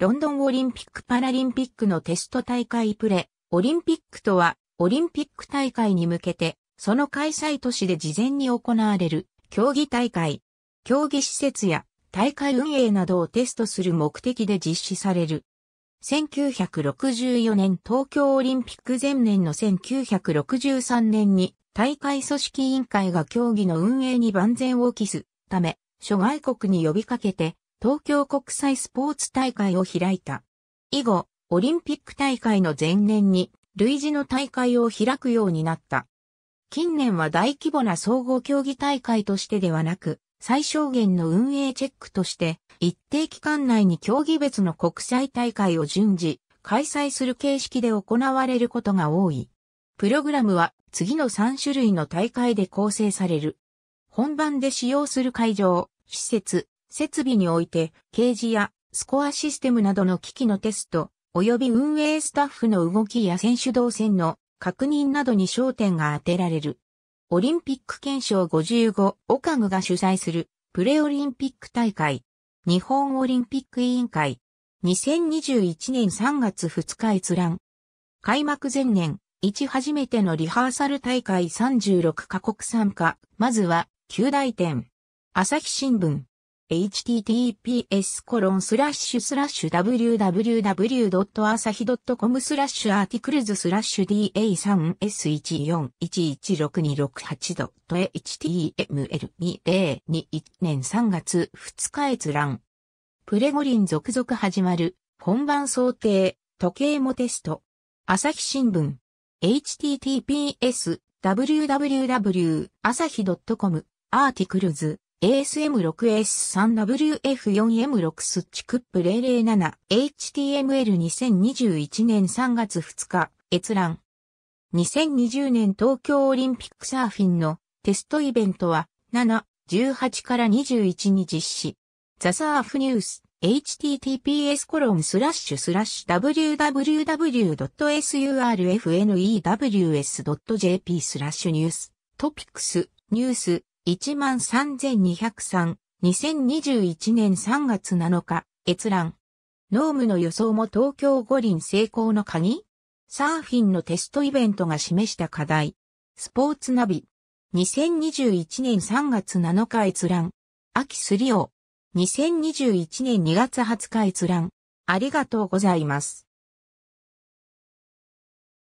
ロンドンオリンピック・パラリンピックのテスト大会プレ、オリンピックとは、オリンピック大会に向けて、その開催都市で事前に行われる、競技大会、競技施設や大会運営などをテストする目的で実施される。1964年東京オリンピック前年の1963年に大会組織委員会が競技の運営に万全を期すため諸外国に呼びかけて東京国際スポーツ大会を開いた。以後、オリンピック大会の前年に類似の大会を開くようになった。近年は大規模な総合競技大会としてではなく、最小限の運営チェックとして、一定期間内に競技別の国際大会を順次、開催する形式で行われることが多い。プログラムは次の3種類の大会で構成される。本番で使用する会場、施設、設備において、ケージやスコアシステムなどの機器のテスト、及び運営スタッフの動きや選手動線の確認などに焦点が当てられる。オリンピック憲章55オカグが主催するプレオリンピック大会日本オリンピック委員会2021年3月2日閲覧開幕前年1初めてのリハーサル大会36カ国参加まずは9大点朝日新聞 https コロンスラッシュスラッシュ www.asahi.com スラッシュアーティクルズスラッシュ DA3S1416268.html2021 年3月2日閲覧。プレゴリン続々始まる、本番想定、時計もテスト。朝日新聞。https www.asahi.com アーティクルズ ASM6S3WF4M6 スッチクップ 007HTML2021 年3月2日閲覧2020年東京オリンピックサーフィンのテストイベントは7、18から21に実施ザサーフニュース https コロンスラッシュスラッシュ www.surfnews.jp スラッシュニューストピックスニュース13203、2021年3月7日、閲覧。ノームの予想も東京五輪成功の鍵サーフィンのテストイベントが示した課題。スポーツナビ。2021年3月7日閲覧。秋すりを。2021年2月20日閲覧。ありがとうございます。